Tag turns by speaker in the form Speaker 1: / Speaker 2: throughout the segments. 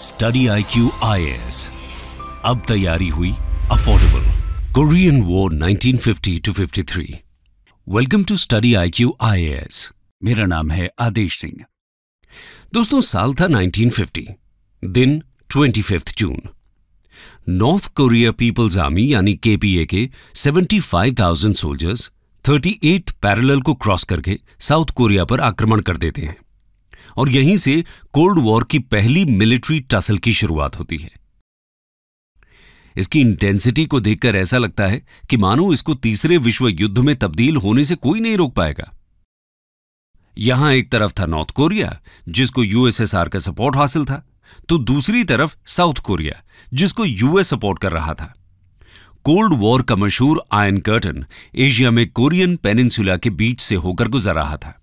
Speaker 1: study I Q I S अब तैयारी हुई affordable Korean war 1950 to 53 welcome to study I Q I S मेरा नाम है आदेश सिंह दोस्तों साल था 1950 दिन 25 जून नॉर्थ कोरिया पीपल्स आर्मी यानी केपीए के 75,000 सोल्जर्स 38 पैरेलल को क्रॉस करके साउथ कोरिया पर आक्रमण कर देते हैं और यहीं से कोल्ड वॉर की पहली मिलिट्री टसल की शुरुआत होती है इसकी इंटेंसिटी को देखकर ऐसा लगता है कि मानो इसको तीसरे विश्व युद्ध में तब्दील होने से कोई नहीं रोक पाएगा यहां एक तरफ था नॉर्थ कोरिया जिसको यूएसएसआर का सपोर्ट हासिल था तो दूसरी तरफ साउथ कोरिया जिसको यूएस सपोर्ट कर रहा था कोल्ड वॉर का मशहूर आयन कर्टन एशिया में कोरियन पेनिनसुला के बीच से होकर गुजर रहा था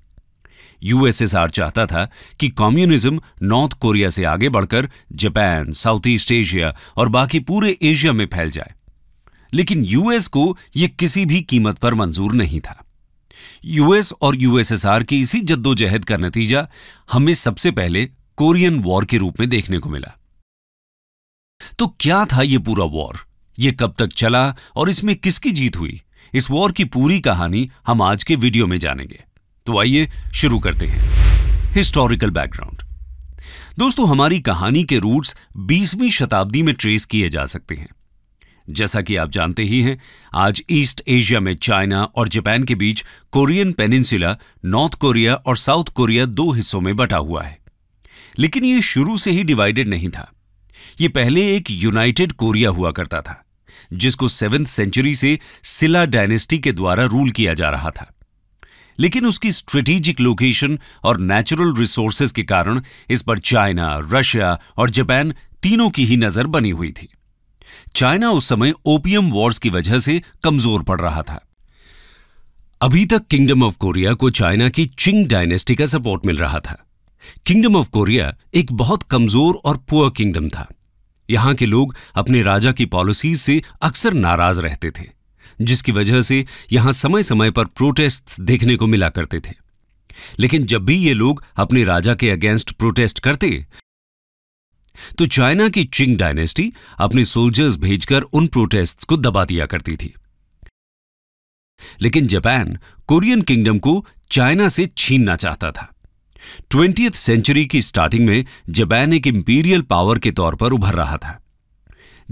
Speaker 1: यूएसएसआर चाहता था कि कम्युनिज्म नॉर्थ कोरिया से आगे बढ़कर जापान साउथ ईस्ट एशिया और बाकी पूरे एशिया में फैल जाए लेकिन यूएस को यह किसी भी कीमत पर मंजूर नहीं था यूएस और यूएसएसआर की इसी जद्दोजहद का नतीजा हमें सबसे पहले कोरियन वॉर के रूप में देखने को मिला तो क्या था यह पूरा वॉर यह कब तक चला और इसमें किसकी जीत हुई इस वॉर की पूरी कहानी हम आज के वीडियो में जानेंगे तो आइए शुरू करते हैं हिस्टोरिकल बैकग्राउंड दोस्तों हमारी कहानी के रूट्स 20वीं शताब्दी में ट्रेस किए जा सकते हैं जैसा कि आप जानते ही हैं आज ईस्ट एशिया में चाइना और जापान के बीच कोरियन पेनिनसुला नॉर्थ कोरिया और साउथ कोरिया दो हिस्सों में बटा हुआ है लेकिन यह शुरू से ही डिवाइडेड नहीं था यह पहले एक यूनाइटेड कोरिया हुआ करता था जिसको सेवेंथ सेंचुरी से सिला डायनेस्टी के द्वारा रूल किया जा रहा था लेकिन उसकी स्ट्रेटेजिक लोकेशन और नेचुरल रिसोर्सेज के कारण इस पर चाइना रशिया और जापान तीनों की ही नजर बनी हुई थी चाइना उस समय ओपियम वॉर्स की वजह से कमजोर पड़ रहा था अभी तक किंगडम ऑफ कोरिया को चाइना की चिंग डायनेस्टी का सपोर्ट मिल रहा था किंगडम ऑफ कोरिया एक बहुत कमजोर और पुअर किंगडम था यहां के लोग अपने राजा की पॉलिसीज से अक्सर नाराज रहते थे जिसकी वजह से यहां समय समय पर प्रोटेस्ट देखने को मिला करते थे लेकिन जब भी ये लोग अपने राजा के अगेंस्ट प्रोटेस्ट करते तो चाइना की चिंग डायनेस्टी अपने सोल्जर्स भेजकर उन प्रोटेस्ट को दबा दिया करती थी लेकिन जापान कोरियन किंगडम को चाइना से छीनना चाहता था ट्वेंटी सेंचुरी की स्टार्टिंग में जापान एक इंपीरियल पावर के तौर पर उभर रहा था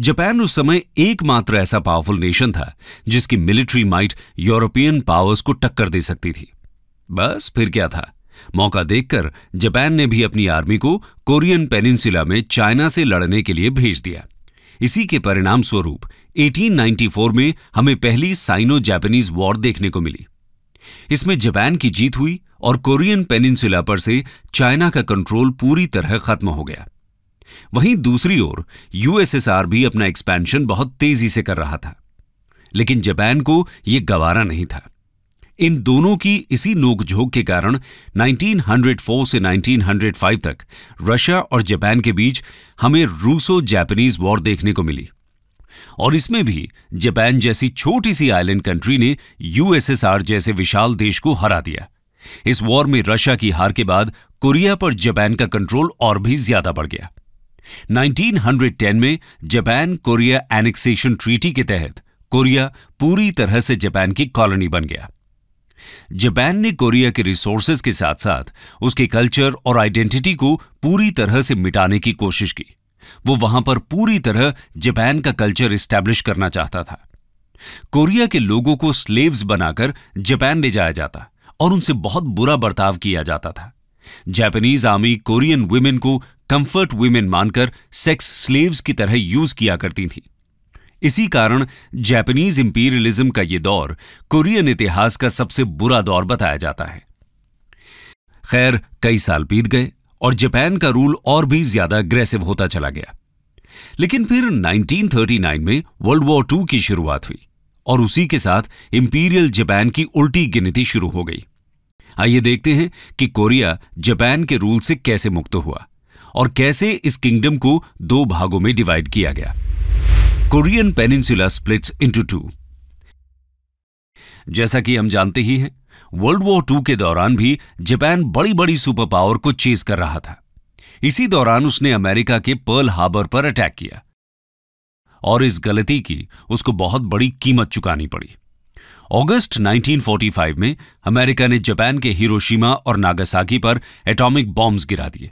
Speaker 1: जापान उस समय एकमात्र ऐसा पावरफुल नेशन था जिसकी मिलिट्री माइट यूरोपियन पावर्स को टक्कर दे सकती थी बस फिर क्या था मौका देखकर जापान ने भी अपनी आर्मी को कोरियन पेनिनसुला में चाइना से लड़ने के लिए भेज दिया इसी के परिणाम स्वरूप 1894 में हमें पहली साइनो जापानीज वॉर देखने को मिली इसमें जापान की जीत हुई और कोरियन पेनिनसुला पर से चाइना का कंट्रोल पूरी तरह खत्म हो गया वहीं दूसरी ओर यूएसएसआर भी अपना एक्सपेंशन बहुत तेजी से कर रहा था लेकिन जापान को यह गवारा नहीं था इन दोनों की इसी नोकझोंक के कारण 1904 से 1905 तक रशिया और जापान के बीच हमें रूसो जापानीज वॉर देखने को मिली और इसमें भी जापान जैसी छोटी सी आइलैंड कंट्री ने यूएसएसआर जैसे विशाल देश को हरा दिया इस वॉर में रशिया की हार के बाद कोरिया पर जापान का कंट्रोल और भी ज्यादा बढ़ गया 1910 में जापान कोरिया एनेक्सेशन ट्रीटी के तहत कोरिया पूरी तरह से जापान की कॉलोनी बन गया जापान ने कोरिया के रिसोर्सेज के साथ साथ उसके कल्चर और आइडेंटिटी को पूरी तरह से मिटाने की कोशिश की वो वहां पर पूरी तरह जापान का कल्चर स्टैब्लिश करना चाहता था कोरिया के लोगों को स्लेव्स बनाकर जापान ले जाया जाता और उनसे बहुत बुरा बर्ताव किया जाता था जापानीज आर्मी कोरियन वुमेन को कंफर्ट वुमेन मानकर सेक्स स्लेव्स की तरह यूज किया करती थी इसी कारण जापानीज इंपीरियलिज्म का यह दौर कोरियन इतिहास का सबसे बुरा दौर बताया जाता है खैर कई साल बीत गए और जापान का रूल और भी ज्यादा अग्रेसिव होता चला गया लेकिन फिर 1939 में वर्ल्ड वॉर टू की शुरुआत हुई और उसी के साथ इंपीरियल जापान की उल्टी गिनती शुरू हो गई आइए देखते हैं कि कोरिया जापान के रूल से कैसे मुक्त हुआ और कैसे इस किंगडम को दो भागों में डिवाइड किया गया Korean peninsula splits into two जैसा कि हम जानते ही हैं वर्ल्ड वॉर टू के दौरान भी जापान बड़ी बड़ी सुपर पावर को चेज कर रहा था इसी दौरान उसने अमेरिका के पर्ल हार्बर पर अटैक किया और इस गलती की उसको बहुत बड़ी कीमत चुकानी पड़ी अगस्त 1945 में अमेरिका ने जापान के हिरोशिमा और नागासाकी पर एटॉमिक बॉम्ब्स गिरा दिए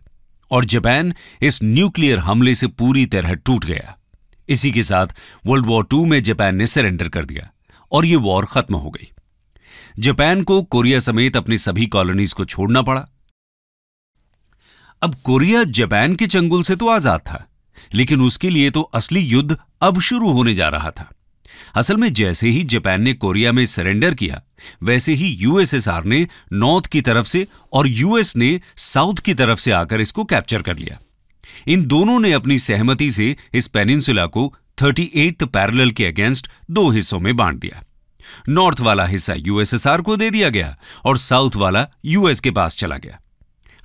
Speaker 1: और जापान इस न्यूक्लियर हमले से पूरी तरह टूट गया इसी के साथ वर्ल्ड वॉर टू में जापान ने सरेंडर कर दिया और ये वॉर खत्म हो गई जापान को कोरिया समेत अपनी सभी कॉलोनीज को छोड़ना पड़ा अब कोरिया जापान के चंगुल से तो आजाद था लेकिन उसके लिए तो असली युद्ध अब शुरू होने जा रहा था असल में जैसे ही जापान ने कोरिया में सरेंडर किया वैसे ही यूएसएसआर ने नॉर्थ की तरफ से और यूएस ने साउथ की तरफ से आकर इसको कैप्चर कर लिया इन दोनों ने अपनी सहमति से इस पेनिनसुला को थर्टी एट्थ पैरल के अगेंस्ट दो हिस्सों में बांट दिया नॉर्थ वाला हिस्सा यूएसएसआर को दे दिया गया और साउथ वाला यूएस के पास चला गया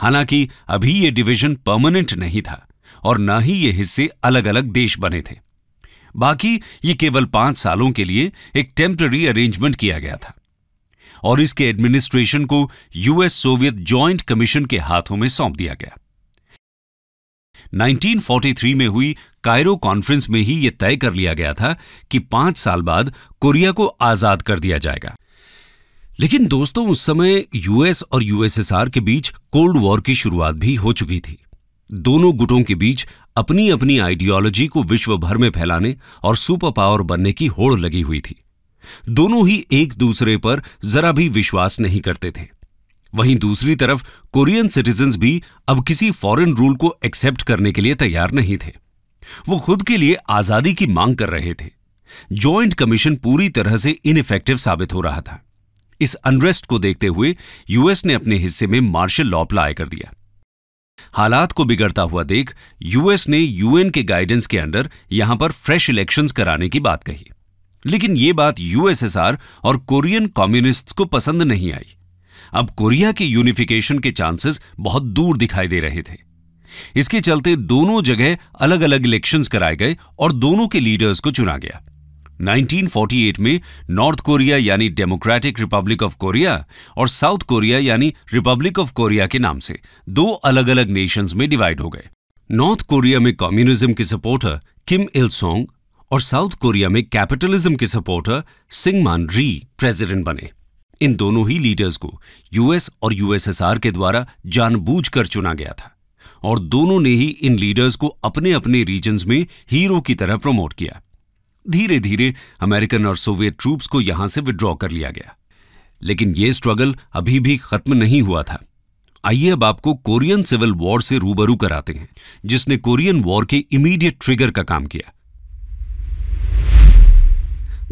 Speaker 1: हालांकि अभी यह डिवीजन परमानेंट नहीं था और ना ही ये हिस्से अलग अलग देश बने थे बाकी ये केवल पांच सालों के लिए एक टेम्पररी अरेंजमेंट किया गया था और इसके एडमिनिस्ट्रेशन को यूएस सोवियत ज्वाइंट कमीशन के हाथों में सौंप दिया गया 1943 में हुई कायरो कॉन्फ्रेंस में ही यह तय कर लिया गया था कि पांच साल बाद कोरिया को आजाद कर दिया जाएगा लेकिन दोस्तों उस समय यूएस और यूएसएसआर के बीच कोल्ड वॉर की शुरुआत भी हो चुकी थी दोनों गुटों के बीच अपनी अपनी आइडियोलॉजी को विश्व भर में फैलाने और सुपर पावर बनने की होड़ लगी हुई थी दोनों ही एक दूसरे पर जरा भी विश्वास नहीं करते थे वहीं दूसरी तरफ कोरियन सिटीजन्स भी अब किसी फॉरेन रूल को एक्सेप्ट करने के लिए तैयार नहीं थे वो खुद के लिए आजादी की मांग कर रहे थे ज्वाइंट कमीशन पूरी तरह से इनफेक्टिव साबित हो रहा था इस अनरेस्ट को देखते हुए यूएस ने अपने हिस्से में मार्शल लॉ अप्लाई कर दिया हालात को बिगड़ता हुआ देख यूएस ने यूएन के गाइडेंस के अंडर यहां पर फ्रेश इलेक्शंस कराने की बात कही लेकिन ये बात यूएसएसआर और कोरियन कम्युनिस्ट्स को पसंद नहीं आई अब कोरिया के यूनिफिकेशन के चांसेस बहुत दूर दिखाई दे रहे थे इसके चलते दोनों जगह अलग अलग इलेक्शंस कराए गए और दोनों के लीडर्स को चुना गया 1948 में नॉर्थ कोरिया यानी डेमोक्रेटिक रिपब्लिक ऑफ कोरिया और साउथ कोरिया यानी रिपब्लिक ऑफ कोरिया के नाम से दो अलग अलग नेशंस में डिवाइड हो गए नॉर्थ कोरिया में कम्युनिज्म के सपोर्टर किम इल सोंग और साउथ कोरिया में कैपिटलिज्म के सपोर्टर सिंगमान री प्रेसिडेंट बने इन दोनों ही लीडर्स को यूएस और यूएसएसआर के द्वारा जानबूझकर चुना गया था और दोनों ने ही इन लीडर्स को अपने अपने रीजन्स में हीरो की तरह प्रमोट किया धीरे धीरे अमेरिकन और सोवियत ट्रूप्स को यहां से विड्रॉ कर लिया गया लेकिन यह स्ट्रगल अभी भी खत्म नहीं हुआ था आइए अब आपको कोरियन सिविल वॉर से रूबरू कराते हैं जिसने कोरियन वॉर के इमीडिएट ट्रिगर का काम किया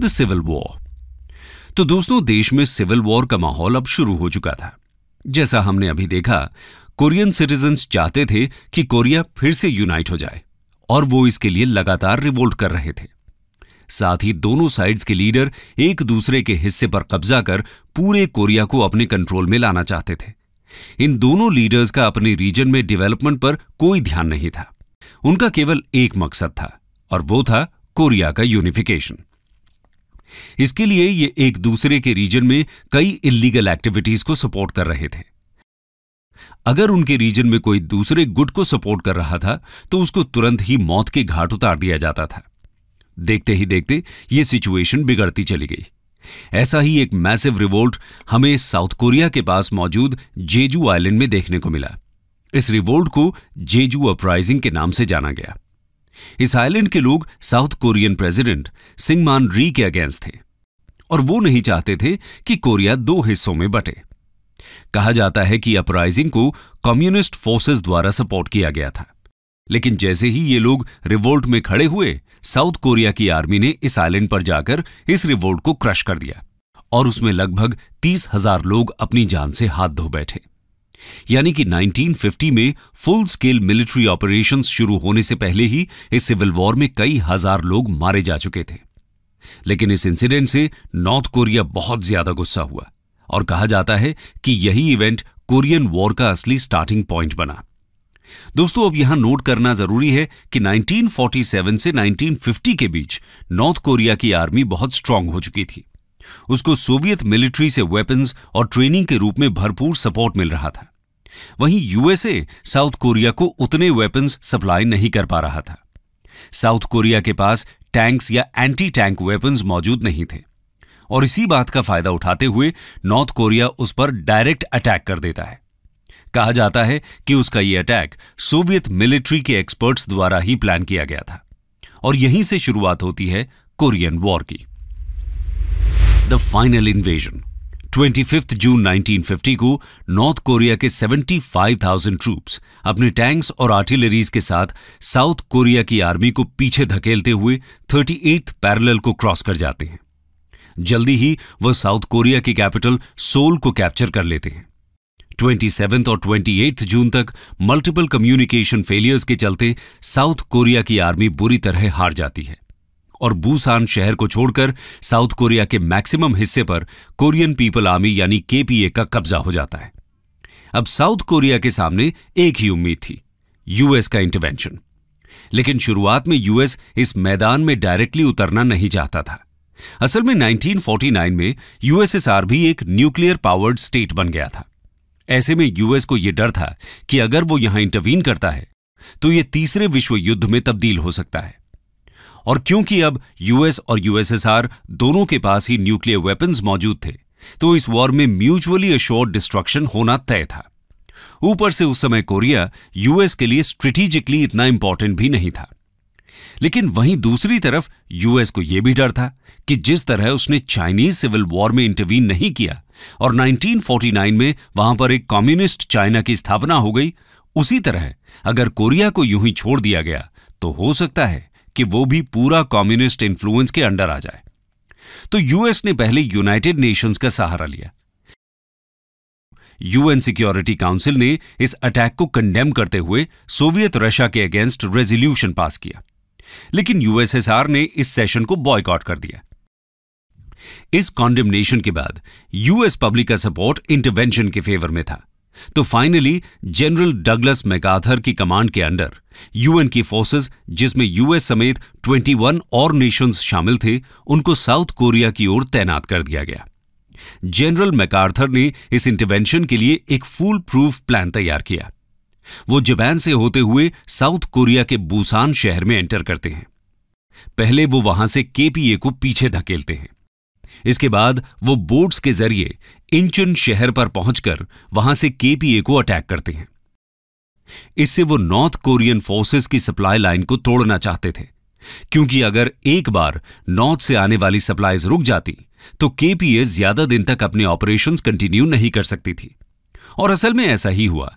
Speaker 1: द सिविल वॉर तो दोस्तों देश में सिविल वॉर का माहौल अब शुरू हो चुका था जैसा हमने अभी देखा कोरियन सिटीजन्स चाहते थे कि कोरिया फिर से यूनाइट हो जाए और वो इसके लिए लगातार रिवोल्ट कर रहे थे साथ ही दोनों साइड्स के लीडर एक दूसरे के हिस्से पर कब्जा कर पूरे कोरिया को अपने कंट्रोल में लाना चाहते थे इन दोनों लीडर्स का अपने रीजन में डेवलपमेंट पर कोई ध्यान नहीं था उनका केवल एक मकसद था और वो था कोरिया का यूनिफिकेशन इसके लिए ये एक दूसरे के रीजन में कई इलीगल एक्टिविटीज को सपोर्ट कर रहे थे अगर उनके रीजन में कोई दूसरे गुट को सपोर्ट कर रहा था तो उसको तुरंत ही मौत के घाट उतार दिया जाता था देखते ही देखते ये सिचुएशन बिगड़ती चली गई ऐसा ही एक मैसिव रिवोल्ट हमें साउथ कोरिया के पास मौजूद जेजू आइलैंड में देखने को मिला इस रिवोल्ट को जेजू अपराइजिंग के नाम से जाना गया इस आइलैंड के लोग साउथ कोरियन प्रेसिडेंट सिंगमान री के अगेंस्ट थे और वो नहीं चाहते थे कि कोरिया दो हिस्सों में बटे कहा जाता है कि अपराइजिंग को कम्युनिस्ट फोर्सेस द्वारा सपोर्ट किया गया था लेकिन जैसे ही ये लोग रिवोल्ट में खड़े हुए साउथ कोरिया की आर्मी ने इस आइलैंड पर जाकर इस रिवोल्ट को क्रश कर दिया और उसमें लगभग तीस हजार लोग अपनी जान से हाथ धो बैठे यानी कि 1950 में फुल स्केल मिलिट्री ऑपरेशंस शुरू होने से पहले ही इस सिविल वॉर में कई हजार लोग मारे जा चुके थे लेकिन इस इंसिडेंट से नॉर्थ कोरिया बहुत ज्यादा गुस्सा हुआ और कहा जाता है कि यही इवेंट कोरियन वॉर का असली स्टार्टिंग पॉइंट बना दोस्तों अब यहां नोट करना जरूरी है कि 1947 से 1950 के बीच नॉर्थ कोरिया की आर्मी बहुत स्ट्रांग हो चुकी थी उसको सोवियत मिलिट्री से वेपन्स और ट्रेनिंग के रूप में भरपूर सपोर्ट मिल रहा था वहीं यूएसए साउथ कोरिया को उतने वेपन्स सप्लाई नहीं कर पा रहा था साउथ कोरिया के पास टैंक्स या एंटी टैंक वेपन्स मौजूद नहीं थे और इसी बात का फायदा उठाते हुए नॉर्थ कोरिया उस पर डायरेक्ट अटैक कर देता है कहा जाता है कि उसका यह अटैक सोवियत मिलिट्री के एक्सपर्ट्स द्वारा ही प्लान किया गया था और यहीं से शुरुआत होती है कोरियन वॉर की द फाइनल इन्वेजन 25 जून 1950 को नॉर्थ कोरिया के 75,000 ट्रूप्स अपने टैंक्स और आर्टिलरीज के साथ साउथ कोरिया की आर्मी को पीछे धकेलते हुए 38 पैरेलल को क्रॉस कर जाते हैं जल्दी ही वह साउथ कोरिया की कैपिटल सोल को कैप्चर कर लेते हैं 27 और 28 जून तक मल्टीपल कम्युनिकेशन फेलियर्स के चलते साउथ कोरिया की आर्मी बुरी तरह हार जाती है और बूसान शहर को छोड़कर साउथ कोरिया के मैक्सिमम हिस्से पर कोरियन पीपल आर्मी यानी केपीए का कब्जा हो जाता है अब साउथ कोरिया के सामने एक ही उम्मीद थी यूएस का इंटरवेंशन लेकिन शुरुआत में यूएस इस मैदान में डायरेक्टली उतरना नहीं चाहता था असल में 1949 में यूएसएसआर भी एक न्यूक्लियर पावर्ड स्टेट बन गया था ऐसे में यूएस को यह डर था कि अगर वो यहां इंटरवीन करता है तो यह तीसरे विश्व युद्ध में तब्दील हो सकता है और क्योंकि अब यूएस और यूएसएसआर दोनों के पास ही न्यूक्लियर वेपन्स मौजूद थे तो इस वॉर में म्यूचुअली अश्योर डिस्ट्रक्शन होना तय था ऊपर से उस समय कोरिया यूएस के लिए स्ट्रेटेजिकली इतना इंपॉर्टेंट भी नहीं था लेकिन वहीं दूसरी तरफ यूएस को यह भी डर था कि जिस तरह उसने चाइनीज सिविल वॉर में इंटरवीन नहीं किया और 1949 में वहां पर एक कम्युनिस्ट चाइना की स्थापना हो गई उसी तरह अगर कोरिया को यूं ही छोड़ दिया गया तो हो सकता है कि वो भी पूरा कम्युनिस्ट इन्फ्लुएंस के अंडर आ जाए तो यूएस ने पहले यूनाइटेड नेशंस का सहारा लिया यूएन सिक्योरिटी काउंसिल ने इस अटैक को कंडेम करते हुए सोवियत रशिया के अगेंस्ट रेजोल्यूशन पास किया लेकिन यूएसएसआर ने इस सेशन को बॉयकॉट कर दिया इस कॉन्डेमनेशन के बाद यूएस पब्लिक का सपोर्ट इंटरवेंशन के फेवर में था तो फाइनली जनरल डगलस मैकाथर की कमांड के अंडर यूएन की फोर्सेस जिसमें यूएस समेत 21 और नेशंस शामिल थे उनको साउथ कोरिया की ओर तैनात कर दिया गया जनरल मैकार्थर ने इस इंटरवेंशन के लिए एक फूल प्रूफ प्लान तैयार किया वो जापान से होते हुए साउथ कोरिया के बुसान शहर में एंटर करते हैं पहले वो वहां से केपीए को पीछे धकेलते हैं इसके बाद वो बोट्स के जरिए इंचन शहर पर पहुंचकर वहां से केपीए को अटैक करते हैं इससे वो नॉर्थ कोरियन फोर्सेस की सप्लाई लाइन को तोड़ना चाहते थे क्योंकि अगर एक बार नॉर्थ से आने वाली सप्लाईज रुक जाती तो केपीए ज्यादा दिन तक अपने ऑपरेशंस कंटिन्यू नहीं कर सकती थी और असल में ऐसा ही हुआ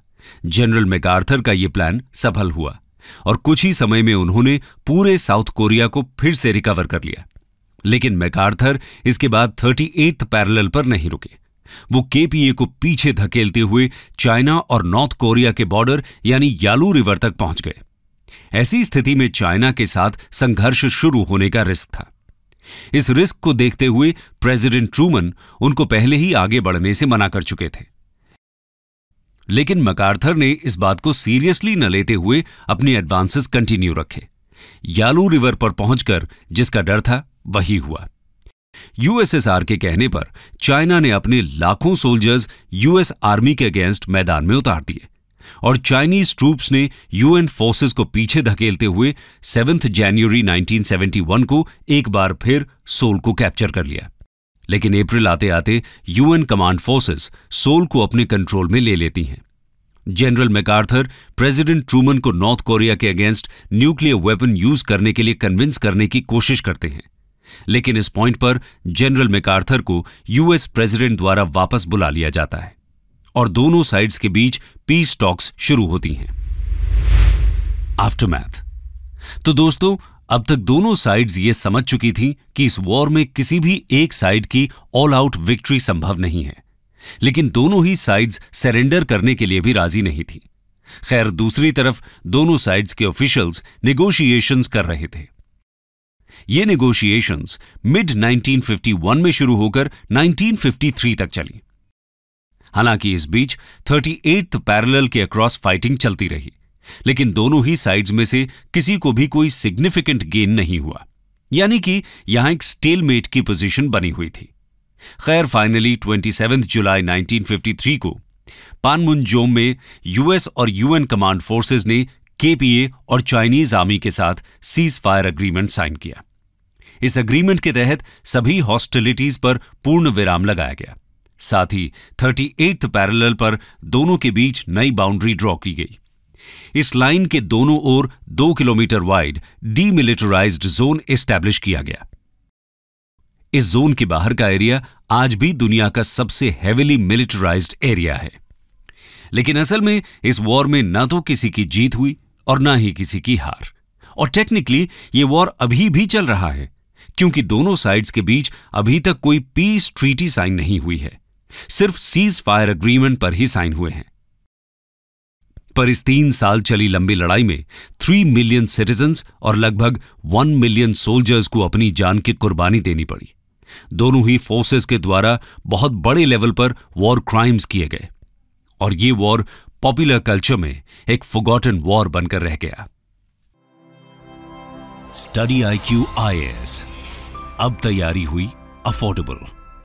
Speaker 1: जनरल मैकार्थर का ये प्लान सफल हुआ और कुछ ही समय में उन्होंने पूरे साउथ कोरिया को फिर से रिकवर कर लिया लेकिन मैकार्थर इसके बाद थर्टी एट्थ पैरल पर नहीं रुके वो केपीए को पीछे धकेलते हुए चाइना और नॉर्थ कोरिया के बॉर्डर यानी यालू रिवर तक पहुंच गए ऐसी स्थिति में चाइना के साथ संघर्ष शुरू होने का रिस्क था इस रिस्क को देखते हुए प्रेसिडेंट ट्रूमन उनको पहले ही आगे बढ़ने से मना कर चुके थे लेकिन मकारथर ने इस बात को सीरियसली न लेते हुए अपने एडवांसेस कंटिन्यू रखे यालू रिवर पर पहुंचकर जिसका डर था वही हुआ यूएसएसआर के कहने पर चाइना ने अपने लाखों सोल्जर्स यूएस आर्मी के अगेंस्ट मैदान में उतार दिए और चाइनीज ट्रूप्स ने यूएन फोर्सेस को पीछे धकेलते हुए 7 जनवरी 1971 को एक बार फिर सोल को कैप्चर कर लिया लेकिन अप्रैल आते आते यूएन कमांड फोर्सेस सोल को अपने कंट्रोल में ले लेती हैं जनरल मैकार्थर प्रेसिडेंट ट्रूमन को नॉर्थ कोरिया के अगेंस्ट न्यूक्लियर वेपन यूज करने के लिए कन्विंस करने की कोशिश करते हैं लेकिन इस पॉइंट पर जनरल मैकार्थर को यूएस प्रेसिडेंट द्वारा वापस बुला लिया जाता है और दोनों साइड्स के बीच पीस टॉक्स शुरू होती हैं आफ्टरमैथ तो दोस्तों अब तक दोनों साइड्स ये समझ चुकी थीं कि इस वॉर में किसी भी एक साइड की ऑल आउट विक्ट्री संभव नहीं है लेकिन दोनों ही साइड्स सरेंडर करने के लिए भी राजी नहीं थी खैर दूसरी तरफ दोनों साइड्स के ऑफिशियल्स नेगोशिएशंस कर रहे थे ये नेगोशिएशंस मिड 1951 में शुरू होकर 1953 तक चली हालांकि इस बीच एट्थ पैरल के अक्रॉस फाइटिंग चलती रही लेकिन दोनों ही साइड्स में से किसी को भी कोई सिग्निफिकेंट गेन नहीं हुआ यानी कि यहां एक स्टेलमेट की पोजीशन बनी हुई थी खैर फाइनली 27 जुलाई 1953 को पानमुनजोम में यूएस और यूएन कमांड फोर्सेस ने केपीए और चाइनीज आर्मी के साथ सीज फायर अग्रीमेंट साइन किया इस अग्रीमेंट के तहत सभी हॉस्टिलिटीज पर पूर्ण विराम लगाया गया साथ ही थर्टी पैरेलल पर दोनों के बीच नई बाउंड्री ड्रॉ की गई इस लाइन के दोनों ओर दो kilometre wide demilitarized zone establish किया गया इस जोन के बाहर का एरिया आज भी दुनिया का सबसे हेविली मिलिटराइज्ड एरिया है लेकिन असल में इस वॉर में ना तो किसी की जीत हुई और ना ही किसी की हार और टेक्निकली ये वॉर अभी भी चल रहा है क्योंकि दोनों साइड्स के बीच अभी तक कोई पीस ट्रीटी साइन नहीं हुई है सिर्फ सीज फायर अग्रीमेंट पर ही साइन हुए हैं पर इस तीन साल चली लंबी लड़ाई में थ्री मिलियन सिटीजन्स और लगभग वन मिलियन सोल्जर्स को अपनी जान की कुर्बानी देनी पड़ी दोनों ही फोर्सेस के द्वारा बहुत बड़े लेवल पर वॉर क्राइम्स किए गए और ये वॉर पॉपुलर कल्चर में एक फुगॉटन वॉर बनकर रह गया study I Q I S अब तैयारी हुई अफोर्डेबल